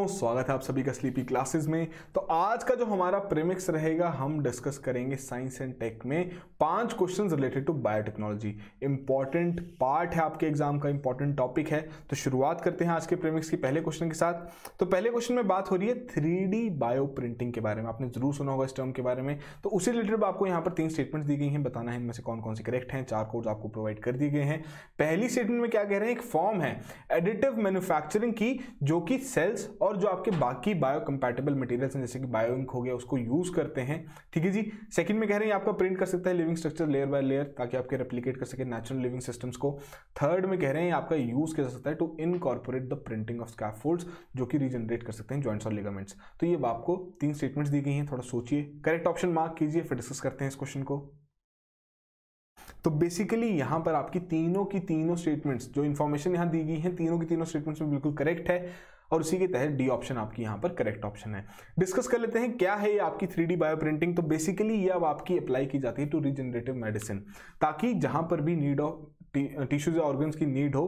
दोस्तों स्वागत है आप सभी का स्लीपी क्लासेस में तो आज का जो हमारा प्रेमिक्स रहेगा हम डिस्कस करेंगे साइंस एंड टेक में पांच questions related to biotechnology important part है आपके एग्जाम का इंपॉर्टेंट टॉपिक है तो शुरुआत करते हैं आज के प्रेमिक्स की पहले क्वेश्चन के साथ तो पहले क्वेश्चन में बात हो रही है थ्री बायो प्रिंटिंग के बारे में आपने जरूर सुना होगा इस टर्म के बारे में तो उसी रिलेटेड आपको यहाँ पर तीन स्टेटमेंट दी गई हैं बताना है इनमें से कौन कौन से करेक्ट हैं चार कोड आपको प्रोवाइड कर दिए गए हैं पहली स्टेटमेंट में क्या कह रहे हैं एक फॉर्म है एडिटिव मैन्युफैक्चरिंग की जो कि सेल्स और और जो आपके बाकी बायो कंपैटिबल मटेरियल्स हैं जैसे कि बायो इंक हो गया उसको यूज़ करते हैं ठीक है जी सेकंड में कह रहे हैं आपका प्रिंट कर सकता है living structure layer by layer ताकि आपके रेप्लीकेट कर सके नेचुरल लिविंग सिस्टम्स को थर्ड में कह रहे हैं आपका यूज़ किया जा सकता है to incorporate the printing of scaffolds जो कि रीजनरेट कर सकते हैं ज्वाइंट्स और लिगामेंट्स तो ये आपको तीन स्टेटमेंट्स दी गई हैं थोड़ा सोचिए करेक्ट ऑप्शन मार्क कीजिए फिर डिस्कस करते हैं इस क्वेश्चन को तो बेसिकली यहां पर आपकी तीनों की तीनों स्टेटमेंट्स जो इन्फॉर्मेशन यहां दी गई है तीनों की तीनों स्टेटमेंट्स में बिल्कुल करेक्ट है और उसी के तहत डी ऑप्शन आपकी यहाँ पर करेक्ट ऑप्शन है डिस्कस कर लेते हैं क्या है ये आपकी थ्री डी बायो प्रिंटिंग तो बेसिकली ये अब आपकी अप्लाई की जाती है टू रीजनरेटिव मेडिसिन ताकि जहाँ पर भी नीड ऑफ टिश्यूज या ऑर्गन्स की नीड हो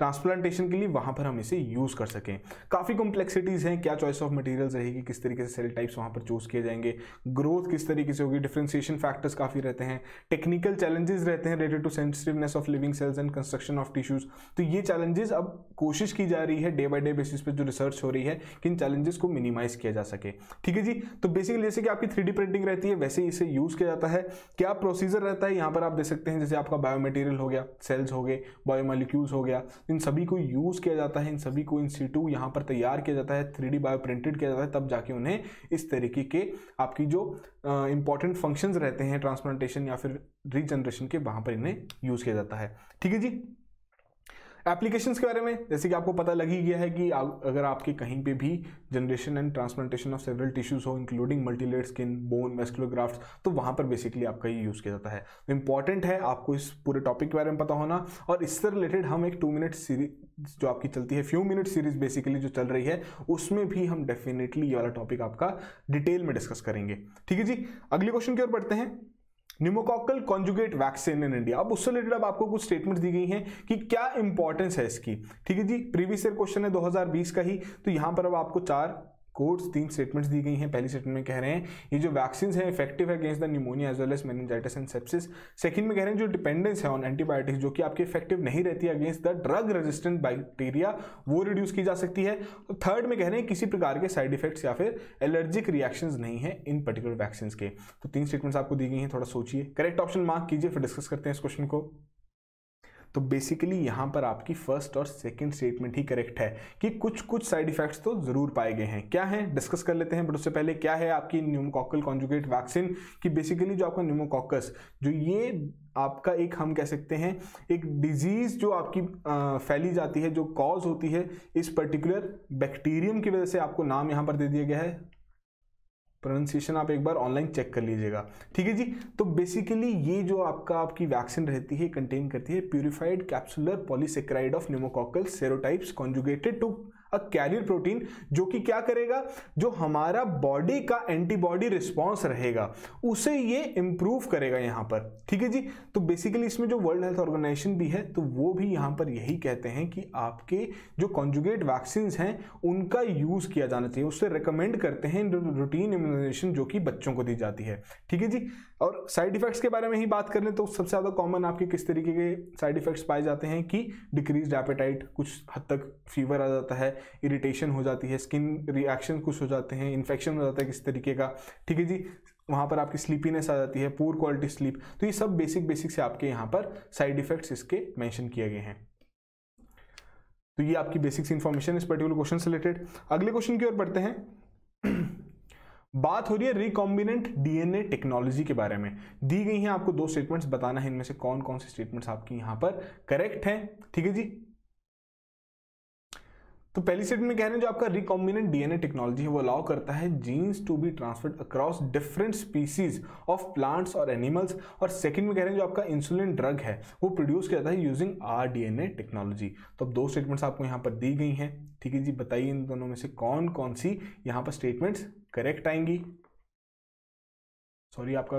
ट्रांसप्लांटेशन के लिए वहाँ पर हम इसे यूज़ कर सकें काफ़ी कॉम्प्लेक्सिटीज़ हैं क्या चॉइस ऑफ मटेरियल्स रहेगी किस तरीके से सेल टाइप्स वहाँ पर चूज़ किए जाएंगे ग्रोथ किस तरीके से होगी डिफ्रेंसिएशन फैक्टर्स काफ़ी रहते हैं टेक्निकल चैलेंजेस रहते हैं related to sensitiveness of living cells and construction of tissues तो ये चैलेंजेस अब कोशिश की जा रही है डे बाई डे बेसिस पर जो रिसर्च हो रही है कि इन चैलेंजेस को मिनिमाइज किया जा सके ठीक है जी तो बेसिकली जैसे कि आपकी थ्री प्रिंटिंग रहती है वैसे इसे यूज़ किया जाता है क्या प्रोसीजर रहता है यहाँ पर आप देख सकते हैं जैसे आपका बायोमेटीरियल हो गया सेल्स हो गए बायोमालिक्यूल्स हो गया इन सभी को यूज़ किया जाता है इन सभी को इन सीटू यहाँ पर तैयार किया जाता है थ्री डी बायो प्रिंटेड किया जाता है तब जाके उन्हें इस तरीके के आपकी जो इंपॉर्टेंट फंक्शंस रहते हैं ट्रांसप्लांटेशन या फिर रीजनरेशन के वहां पर इन्हें यूज़ किया जाता है ठीक है जी एप्लीकेशंस के बारे में जैसे कि आपको पता लग ही गया है कि अगर आपके कहीं पे भी generation and transplantation of several tissues हो including multilayer skin bone vascular graft तो वहाँ पर बेसिकली आपका ये यूज़ किया जाता है तो इंपॉर्टेंट है आपको इस पूरे टॉपिक के बारे में पता होना और इससे रिलेटेड हम एक टू मिनट सीरीज जो आपकी चलती है फ्यू मिनट सीरीज बेसिकली जो चल रही है उसमें भी हम डेफिनेटली ये वाला टॉपिक आपका डिटेल में डिस्कस करेंगे ठीक है जी अगले क्वेश्चन की ओर बढ़ते हैं pneumococcal conjugate vaccine in India अब उससे रिलेटेड अब आपको कुछ स्टेटमेंट दी गई हैं कि क्या इंपॉर्टेंस है इसकी ठीक है जी प्रीवियस ईयर क्वेश्चन है 2020 का ही तो यहां पर अब आपको चार कोर्ट्स तीन स्टेटमेंट्स दी गई हैं पहली स्टेटमेंट में कह रहे हैं ये जो वैक्सीन है इफेक्टिव है against the pneumonia as well as meningitis and sepsis second में कह रहे हैं जो डिपेंडेंस है ऑन एंटीबायोटिक्स जो कि आपकी इफेक्टिव नहीं रहती है against the drug resistant bacteria वो रिड्यूस की जा सकती है थर्ड में कह रहे हैं किसी प्रकार के साइड इफेक्ट्स या फिर एलर्जिक रिएक्शन नहीं है इन पर्टिकुलर वैक्सीन के तो तीन स्टेटमेंट्स आपको दी गई हैं थोड़ा सोचिए करेक्ट ऑप्शन मार्क कीजिए फिर डिस्कस करते हैं इस क्वेश्चन को तो बेसिकली यहाँ पर आपकी फर्स्ट और सेकेंड स्टेटमेंट ही करेक्ट है कि कुछ कुछ साइड इफेक्ट्स तो ज़रूर पाए गए हैं क्या है डिस्कस कर लेते हैं बट उससे पहले क्या है आपकी न्यूमोकॉकल कॉन्जुगेट वैक्सीन कि बेसिकली जो आपका न्यूमोकॉकस जो ये आपका एक हम कह सकते हैं एक डिजीज़ जो आपकी आ, फैली जाती है जो कॉज होती है इस पर्टिकुलर बैक्टीरियम की वजह से आपको नाम यहाँ पर दे दिया गया है प्रोनाउंसिएशन आप एक बार ऑनलाइन चेक कर लीजिएगा ठीक है जी तो बेसिकली ये जो आपका आपकी वैक्सीन रहती है कंटेन करती है purified capsular polysaccharide of pneumococcal serotypes conjugated to a carrier protein जो कि क्या करेगा जो हमारा बॉडी का एंटीबॉडी रिस्पॉन्स रहेगा उसे ये इम्प्रूव करेगा यहाँ पर ठीक है जी तो बेसिकली इसमें जो वर्ल्ड हेल्थ ऑर्गेनाइजेशन भी है तो वो भी यहाँ पर यही कहते हैं कि आपके जो कॉन्जुगेट वैक्सीन हैं उनका यूज़ किया जाना चाहिए उससे रिकमेंड करते हैं रूटीन इम्यूनाइजेशन जो कि बच्चों को दी जाती है ठीक है जी और साइड इफेक्ट्स के बारे में ही बात कर लें तो सबसे ज़्यादा कॉमन आपके किस तरीके के साइड इफेक्ट्स पाए जाते हैं कि डिक्रीज एपेटाइट कुछ हद तक फीवर आ जाता है इरिटेशन हो जाती है स्किन रिएक्शन कुछ हो जाते हैं इन्फेक्शन हो जाता है किसी तरीके का ठीक है जी वहाँ पर आपकी स्लीपीनेस आ जाती है पूर क्वालिटी स्लीप तो ये सब बेसिक बेसिक से आपके यहाँ पर साइड इफेक्ट्स इसके मैंशन किए गए हैं तो ये आपकी बेसिक्स इन्फॉर्मेशन इस पर्टिकुलर क्वेश्चन से रिलेटेड अगले क्वेश्चन की ओर बढ़ते हैं बात हो रही है रिकॉम्बिनेंट डीएनए टेक्नोलॉजी के बारे में दी गई हैं आपको दो स्टेटमेंट्स बताना है इनमें से कौन कौन से स्टेटमेंट्स आपकी यहां पर करेक्ट हैं ठीक है जी तो पहली सेट में कह रहे हैं जो आपका रिकॉम्बिनेंट डीएनए टेक्नोलॉजी है वो अलाउ करता है genes to be transferred across different species of plants और एनिमल्स और सेकंड में कह रहे हैं जो आपका इंसुलिन ड्रग है वो प्रोड्यूस किया जाता है यूजिंग आर डीएनए टेक्नोलॉजी तो अब दो स्टेटमेंट्स आपको यहाँ पर दी गई हैं ठीक है जी बताइए इन दोनों में से कौन कौन सी यहाँ पर स्टेटमेंट्स करेक्ट आएंगी सॉरी आपका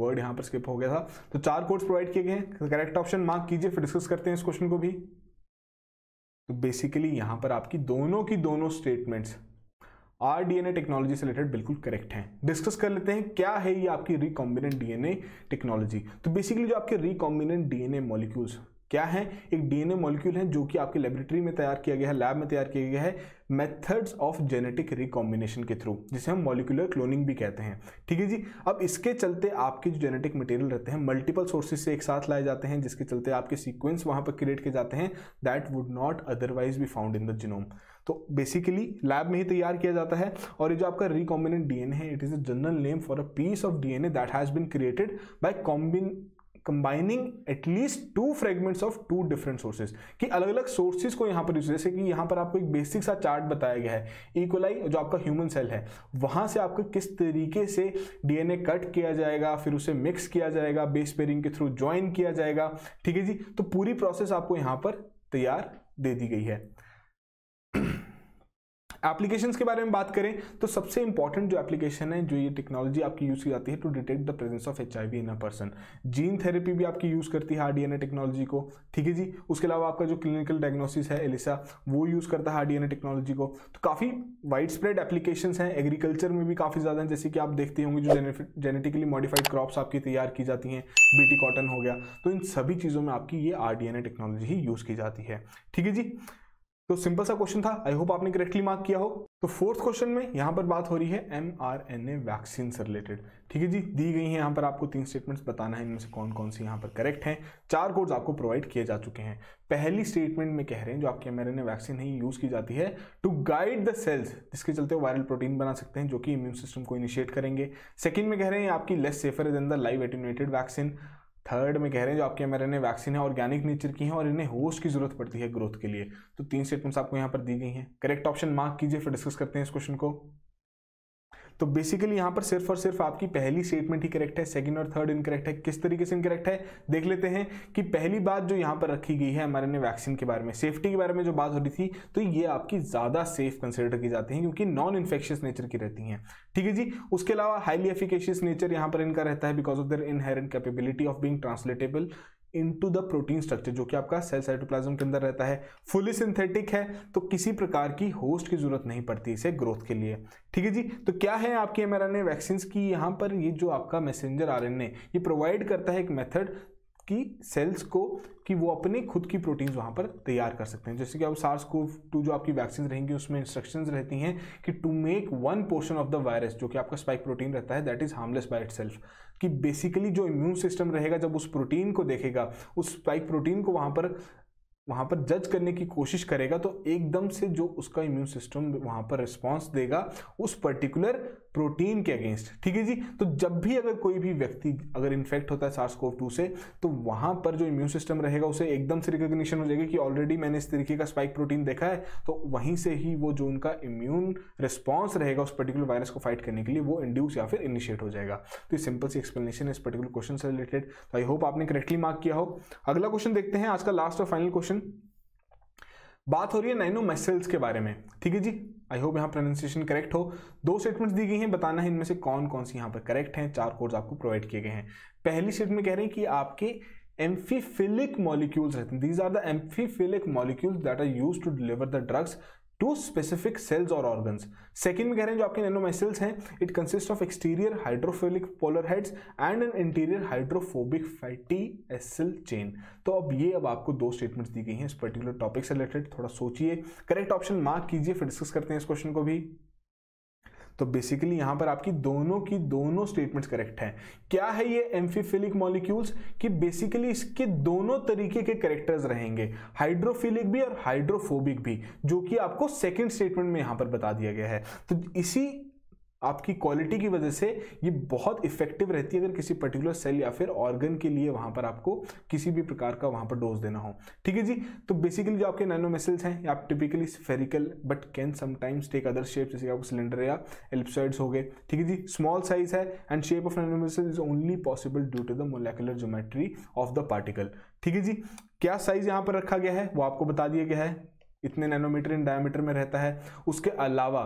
वर्ड यहाँ पर स्किप हो गया था तो चार कोड्स प्रोवाइड किए गए हैं करेक्ट ऑप्शन मार्क कीजिए फिर डिस्कस करते हैं इस क्वेश्चन को भी तो बेसिकली यहां पर आपकी दोनों की दोनों स्टेटमेंट्स आर डीएनए टेक्नोलॉजी से रिलेटेड बिल्कुल करेक्ट हैं डिस्कस कर लेते हैं क्या है ये आपकी रिकॉम्बिनेंट डीएनए टेक्नोलॉजी तो बेसिकली जो आपके रिकॉम्बिनेंट डीएनए मॉलिक्यूल्स क्या है एक डीएनए मॉलिक्यूल है जो कि आपके लेबोरेटरी में तैयार किया गया है लैब में तैयार किया गया है मेथड्स ऑफ जेनेटिक रिकॉम्बिनेशन के थ्रू जिसे हम मॉलिक्यूलर क्लोनिंग भी कहते हैं ठीक है जी अब इसके चलते आपके जो जेनेटिक मटेरियल रहते हैं मल्टीपल सोर्सेज से एक साथ लाए जाते हैं जिसके चलते आपके सीक्वेंस वहां पर क्रिएट किए जाते हैं that would not otherwise be found in the genome तो बेसिकली लैब में ही तैयार किया जाता है और ये जो आपका रिकॉम्बिनेंट डीएनए है it is a general name for a piece of DNA that has been created by combine combining at least two fragments of two different sources कि अलग अलग सोर्सेज को यहाँ पर यूज जैसे कि यहाँ पर आपको एक बेसिक सा चार्ट बताया गया है इकोलाई जो आपका ह्यूमन सेल है वहाँ से आपको किस तरीके से डीएनए कट किया जाएगा फिर उसे मिक्स किया जाएगा बेस पेयरिंग के थ्रू ज्वाइन किया जाएगा ठीक है जी तो पूरी प्रोसेस आपको यहाँ पर तैयार दे दी गई है एप्लीकेशन के बारे में बात करें तो सबसे इंपॉर्टेंट जो एप्लीकेशन है जो ये टेक्नोलॉजी आपकी यूज़ की जाती है to detect the presence of H in a person gene therapy भी आपकी यूज़ करती है आर टेक्नोलॉजी को ठीक है जी उसके अलावा आपका जो क्लिनिकल डायग्नोसिस है एलिसा वो यूज़ करता है आर टेक्नोलॉजी को तो काफ़ी वाइड स्प्रेड एप्लीकेशन हैं एग्रीकल्चर में भी काफ़ी ज़्यादा हैं जैसे कि आप देखते होंगे जो जेनेटिकली मॉडिफाइड क्रॉप्स आपकी तैयार की जाती हैं बीटी कॉटन हो गया तो इन सभी चीज़ों में आपकी ये आर टेक्नोलॉजी ही यूज़ की जाती है ठीक है जी तो सिंपल सा क्वेश्चन था आई होप आपने करेक्टली मार्क किया हो तो फोर्थ क्वेश्चन में यहाँ पर बात हो रही है M R N A vaccine से रिलेटेड ठीक है जी दी गई है यहां पर आपको तीन स्टेटमेंट्स बताना है इनमें से कौन कौन सी यहां पर करेक्ट हैं चार कोड्स आपको प्रोवाइड किए जा चुके हैं पहली स्टेटमेंट में कह रहे हैं जो आपकी M R N A vaccine है यूज़ की जाती है टू गाइड द सेल्स जिसके चलते वायरल प्रोटीन बना सकते हैं जो कि इम्यून सिस्टम को इनिशिएट करेंगे सेकेंड में कह रहे हैं आपकी less safer is in the live attenuated vaccine third में कह रहे हैं जो आपके एम वैक्सीन है ऑर्गेनिक नेचर की है और इन्हें होस्ट की जरूरत पड़ती है ग्रोथ के लिए तो तीन स्टेटमेंट्स आपको यहाँ पर दी गई हैं करेक्ट ऑप्शन मार्क कीजिए फिर डिस्कस करते हैं इस क्वेश्चन को तो बेसिकली यहां पर सिर्फ और सिर्फ आपकी पहली स्टेटमेंट ही करेक्ट है सेकेंड और थर्ड इनकरेक्ट है किस तरीके से इनकरेक्ट है देख लेते हैं कि पहली बात जो यहां पर रखी गई है हमारे ने वैक्सीन के बारे में सेफ्टी के बारे में जो बात हो रही थी तो ये आपकी ज़्यादा सेफ कंसिडर की जाती है क्योंकि नॉन इन्फेक्शियस नेचर की रहती है ठीक है जी उसके अलावा हाईली एफिकेशियस नेचर यहाँ पर इनका रहता है because of the inherent capability of being translatable into the protein structure जो कि आपका सेल साइटोप्लाज्म के अंदर रहता है फुली सिंथेटिक है तो किसी प्रकार की होस्ट की जरूरत नहीं पड़ती इसे ग्रोथ के लिए ठीक है जी तो क्या है आपकी एम वैक्सीन की यहाँ पर ये जो आपका मैसेंजर आर ये प्रोवाइड करता है एक मेथड कि सेल्स को कि वो अपने खुद की प्रोटीन्स वहाँ पर तैयार कर सकते हैं जैसे कि अब सार्स को टू जो आपकी वैक्सीन रहेंगी उसमें इंस्ट्रक्शंस रहती हैं कि to make one portion of the virus जो कि आपका स्पाइक प्रोटीन रहता है that is harmless by it कि बेसिकली जो इम्यून सिस्टम रहेगा जब उस प्रोटीन को देखेगा उस स्पाइक प्रोटीन को वहाँ पर वहाँ पर जज करने की कोशिश करेगा तो एकदम से जो उसका इम्यून सिस्टम वहाँ पर रिस्पॉन्स देगा उस पर्टिकुलर प्रोटीन के अगेंस्ट ठीक है जी तो जब भी अगर कोई भी व्यक्ति अगर इन्फेक्ट होता है कोव टू से तो वहाँ पर जो इम्यून सिस्टम रहेगा उसे एकदम से रिकग्निशन हो जाएगी कि ऑलरेडी मैंने इस तरीके का स्पाइक प्रोटीन देखा है तो वहीं से ही वो जो उनका इम्यून रिस्पॉन्स रहेगा उस पर्टिकुलर वायरस को फाइट करने के लिए वो इंड्यूस या फिर इनिशिएट हो जाएगा तो ये सिंपल सी एक्सप्लेनेशन है इस पर्टिकुलर क्वेश्चन से रिलेटेड तो आई होप आपने करेक्टली मार्क किया हो अगला क्वेश्चन देखते हैं आज का लास्ट और फाइनल क्वेश्चन क्वेश्चन बात हो रही है नाइनो मैसेल्स के बारे में ठीक है जी आई होप यहाँ प्रोनाउंसिएशन करेक्ट हो दो स्टेटमेंट्स दी गई हैं बताना है इनमें से कौन कौन सी यहाँ पर करेक्ट हैं चार कोर्स आपको प्रोवाइड किए गए हैं पहली में कह रहे हैं कि आपके एम्फीफिलिक मॉलिक्यूल्स रहते हैं these are the amphiphilic molecules that are use to deliver the drugs to specific cells और ऑर्गन्स सेकेंड में कह रहे हैं जो आपके नैनोमाइसिल्स हैं it consist of exterior hydrophilic polar heads and an interior hydrophobic fatty acyl chain तो अब ये अब आपको दो स्टेटमेंट्स दी गई हैं इस पर्टिकुलर टॉपिक से रिलेटेड थोड़ा सोचिए करेक्ट ऑप्शन मार्क कीजिए फिर डिस्कस करते हैं इस क्वेश्चन को भी तो बेसिकली यहां पर आपकी दोनों की दोनों स्टेटमेंट्स करेक्ट हैं क्या है ये एम्फीफिलिक मॉलिक्यूल्स कि बेसिकली इसके दोनों तरीके के करेक्टर्स रहेंगे हाइड्रोफिलिक भी और हाइड्रोफोबिक भी जो कि आपको सेकेंड स्टेटमेंट में यहां पर बता दिया गया है तो इसी आपकी क्वालिटी की वजह से ये बहुत इफेक्टिव रहती है अगर किसी पर्टिकुलर सेल या फिर ऑर्गन के लिए वहाँ पर आपको किसी भी प्रकार का वहाँ पर डोज देना हो ठीक है जी तो बेसिकली जो आपके नैनो मेसल्स हैं आप typically spherical but can sometimes take other shape जैसे आपको सिलेंडर या एलिप्सॉइड्स हो गए ठीक है जी स्मॉल साइज है and shape of nano micelle is only possible due to the molecular geometry of the particle ठीक है जी क्या साइज यहाँ पर रखा गया है वो आपको बता दिया गया है इतने नैनोमीटर इन डायमीटर में रहता है उसके अलावा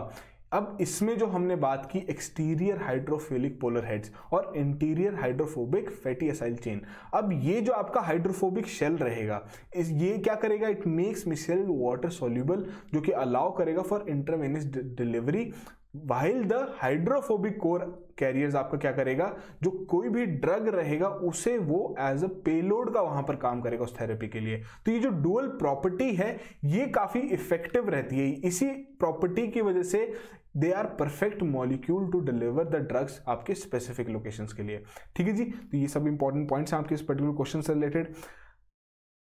अब इसमें जो हमने बात की एक्सटीरियर हाइड्रोफिलिक पोलर हेड्स और interior hydrophobic fatty acyl chain अब ये जो आपका हाइड्रोफोबिक शेल रहेगा इस ये क्या करेगा it makes micelle water soluble जो कि अलाउ करेगा for intravenous delivery while the hydrophobic core carriers आपका क्या करेगा जो कोई भी ड्रग रहेगा उसे वो एज अ पेलोड का वहां पर काम करेगा उस थेरेपी के लिए तो ये जो डुअल प्रॉपर्टी है ये काफी इफेक्टिव रहती है इसी प्रॉपर्टी की वजह से they are perfect molecule to deliver the drugs आपके स्पेसिफिक लोकेशंस के लिए ठीक है जी तो ये सब इंपॉर्टेंट पॉइंट्स हैं आपके इस पर्टिकुलर क्वेश्चन से रिलेटेड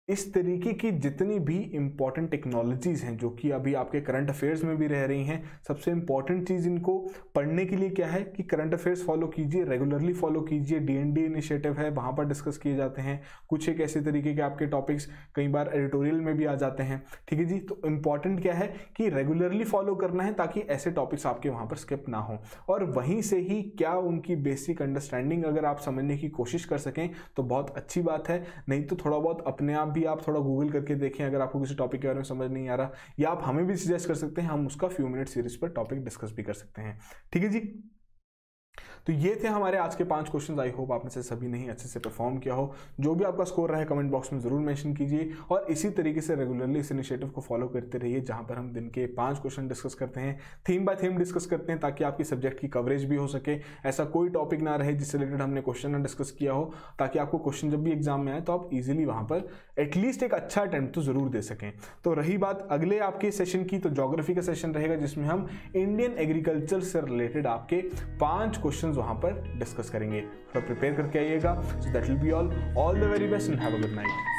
इस तरीके की जितनी भी इम्पॉर्टेंट टेक्नोलॉजीज़ हैं जो कि अभी आपके करंट अफेयर्स में भी रह रही हैं सबसे इम्पॉर्टेंट चीज़ इनको पढ़ने के लिए क्या है कि करंट अफेयर्स फॉलो कीजिए रेगुलरली फॉलो कीजिए डी एन डी इनिशिएटिव है वहाँ पर डिस्कस किए जाते हैं कुछ एक ऐसे तरीके के आपके टॉपिक्स कई बार एडिटोरियल में भी आ जाते हैं ठीक है जी तो इम्पॉर्टेंट क्या है कि रेगुलरली फॉलो करना है ताकि ऐसे टॉपिक्स आपके वहाँ पर स्किप ना हो और वहीं से ही क्या उनकी बेसिक अंडरस्टैंडिंग अगर आप समझने की कोशिश कर सकें तो बहुत अच्छी बात है नहीं तो थोड़ा बहुत अपने आप भी आप थोड़ा गूगल करके देखें अगर आपको किसी टॉपिक के बारे में समझ नहीं आ रहा या आप हमें भी सजेस्ट कर सकते हैं हम उसका फ्यू मिनट सीरीज पर टॉपिक डिस्कस भी कर सकते हैं ठीक है जी तो ये थे हमारे आज के पांच क्वेश्चन आई होप आपने से सभी ने ही अच्छे से परफॉर्म किया हो जो भी आपका स्कोर रहा है कमेंट बॉक्स में जरूर मैंशन कीजिए और इसी तरीके से रेगुलरली इस इनिशिएटिव को फॉलो करते रहिए जहां पर हम दिन के पांच क्वेश्चन डिस्कस करते हैं थीम बाय थीम डिस्कस करते हैं ताकि आपकी सब्जेक्ट की कवरेज भी हो सके ऐसा कोई टॉपिक ना रहे जिससे रिलेटेड हमने क्वेश्चन ना डिस्कस किया हो ताकि आपको क्वेश्चन जब भी एग्जाम में आए तो आप इजिली वहां पर एटलीस्ट एक अच्छा अटैम्प्ट तो जरूर दे सकें तो रही बात अगले आपके सेशन की तो जोग्राफी का सेशन रहेगा जिसमें हम इंडियन एग्रीकल्चर से रिलेटेड आपके पांच क्वेश्चन क्वेश्चंस वहां पर डिस्कस करेंगे थोड़ा प्रिपेयर करके आइएगा so that will be all all the very best and have a good night